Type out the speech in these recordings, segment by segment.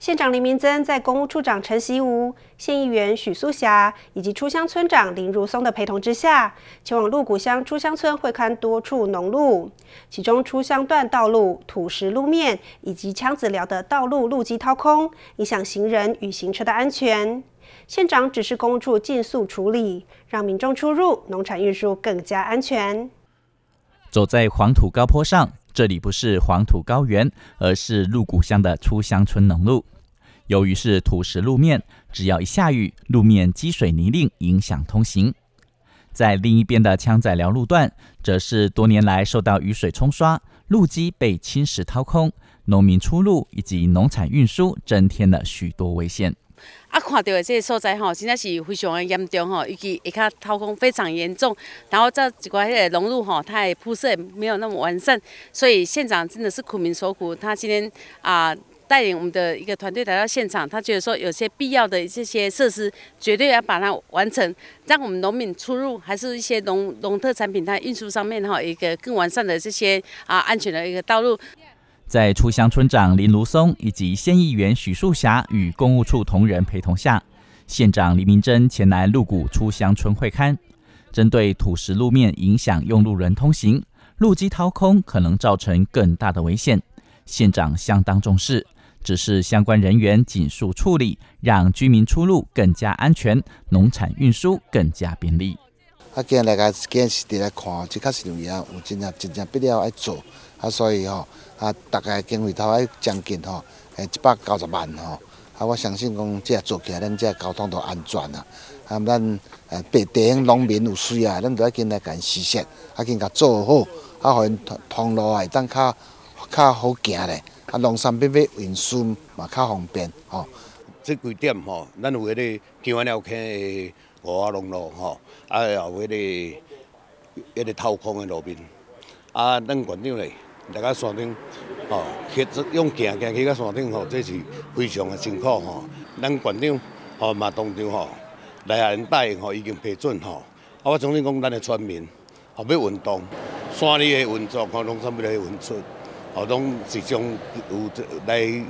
县长林明增在公务处长陈习武、县议员许素霞以及出乡村长林如松的陪同之下，前往鹿谷乡出乡村会勘多处农路，其中出乡段道路土石路面以及枪子寮的道路路基掏空，影响行人与行车的安全。县长指示公务处尽速处理，让民众出入、农产运输更加安全。走在黄土高坡上。这里不是黄土高原，而是鹿谷乡的出乡村农路。由于是土石路面，只要一下雨，路面积水泥泞，影响通行。在另一边的枪仔寮路段，则是多年来受到雨水冲刷，路基被侵蚀掏空，农民出路以及农产运输增添了许多危险。啊，看到的这个所在吼，真的是非常的严重吼，尤其下卡掏空非常严重，然后这一块迄个融入吼，它也铺设没有那么完善，所以县长真的是苦民所苦。他今天啊，带领我们的一个团队来到现场，他觉得说有些必要的这些设施，绝对要把它完成，让我们农民出入还是一些农农特产品它运输上面哈一个更完善的这些啊安全的一个道路。在出乡村长林如松以及县议员许树霞与公务处同仁陪同下，县长黎明珍前来鹿谷出乡村会刊，针对土石路面影响用路人通行，路基掏空可能造成更大的危险，县长相当重视，指示相关人员紧速处理，让居民出入更加安全，农产运输更加便利。啊，今来个今是伫来看，即确实有影有真正真正必要爱做。啊，所以吼，啊，大个今费头爱将近吼，诶，一百九十万吼，啊，我相信讲，即做起来，咱即交通都安全啊，啊，咱白顶农民有需啊，咱着爱今来伊实现，啊，今甲做好，啊，互因通路会当较较好行咧，啊，农产买卖运输嘛较方便吼。这几点吼，咱有迄个金湾了坑的五花龙路吼，啊，有迄个迄个掏空的路面，啊，咱县长咧，来个山顶，吼，其实用行行去个山顶吼，这是非常的辛苦吼。咱县长吼嘛，当场吼来下恁带吼已经批准吼。啊，我总信讲咱的村民吼要运动，山里的运动，吼拢差不多运出，吼拢是终有来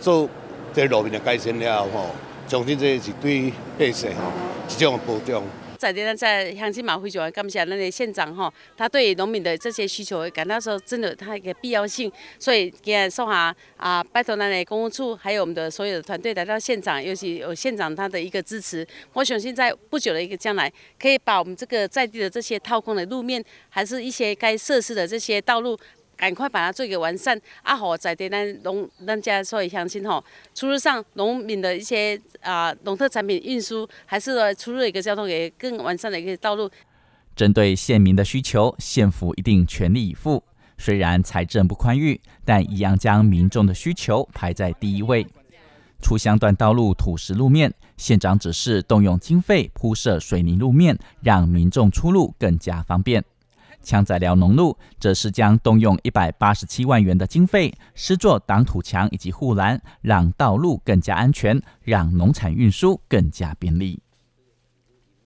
做。这路面的改善了后吼，相信这是对百姓吼一种保障。在在在，乡亲们非常感谢咱的县长吼，他对农民的这些需求感到说真的他一个必要性，所以今天送哈啊拜托咱的公务处还有我们的所有的团队来到现场，尤其有县长他的一个支持。我相信在不久的一个将来，可以把我们这个在地的这些掏空的路面，还是一些该设施的这些道路。赶快把它做一个完善，阿好在对咱农咱家所以乡亲吼出入上农民的一些啊农特产品运输，还是出入一个交通也更完善的一个道路。针对县民的需求，县府一定全力以赴。虽然财政不宽裕，但一样将民众的需求排在第一位。出乡段道路土石路面，县长指示动用经费铺设水泥路面，让民众出入更加方便。枪在辽农路，则是将动用一百八十七万元的经费，施作挡土墙以及护栏，让道路更加安全，让农产运输更加便利。